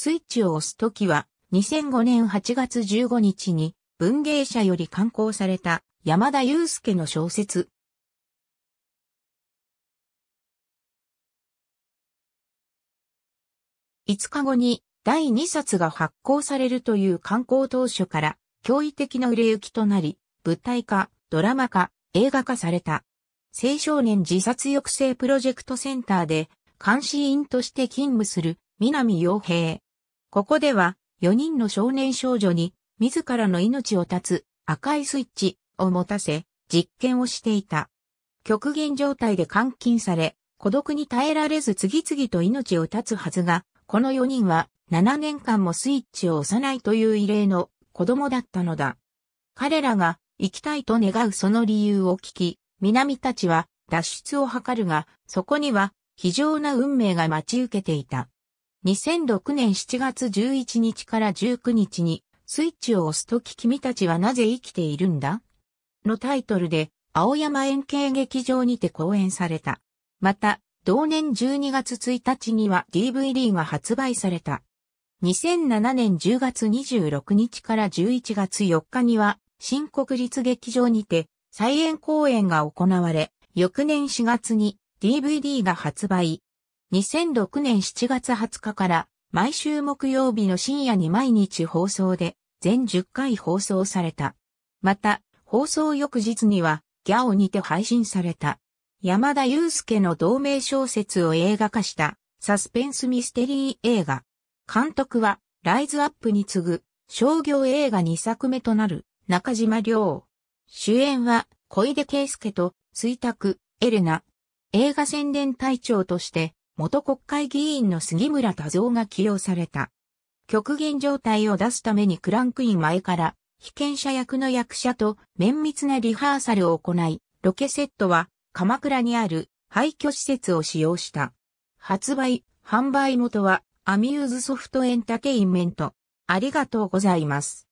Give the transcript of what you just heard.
スイッチを押すときは、2005年8月15日に文芸者より刊行された山田祐介の小説。5日後に第2冊が発行されるという刊行当初から驚異的な売れ行きとなり、舞台化、ドラマ化、映画化された。青少年自殺抑制プロジェクトセンターで監視員として勤務する南洋平。ここでは、4人の少年少女に、自らの命を絶つ赤いスイッチを持たせ、実験をしていた。極限状態で監禁され、孤独に耐えられず次々と命を絶つはずが、この4人は7年間もスイッチを押さないという異例の子供だったのだ。彼らが生きたいと願うその理由を聞き、南たちは脱出を図るが、そこには非常な運命が待ち受けていた。2006年7月11日から19日に、スイッチを押すとき君たちはなぜ生きているんだのタイトルで、青山円形劇場にて公演された。また、同年12月1日には DVD が発売された。2007年10月26日から11月4日には、新国立劇場にて、再演公演が行われ、翌年4月に DVD が発売。2006年7月20日から毎週木曜日の深夜に毎日放送で全10回放送された。また、放送翌日にはギャオにて配信された。山田祐介の同名小説を映画化したサスペンスミステリー映画。監督はライズアップに次ぐ商業映画2作目となる中島亮。主演は小出圭介と水卓、エレナ。映画宣伝隊長として元国会議員の杉村多蔵が起用された。極限状態を出すためにクランクイン前から、被験者役の役者と綿密なリハーサルを行い、ロケセットは鎌倉にある廃墟施設を使用した。発売、販売元はアミューズソフトエンタテインメント。ありがとうございます。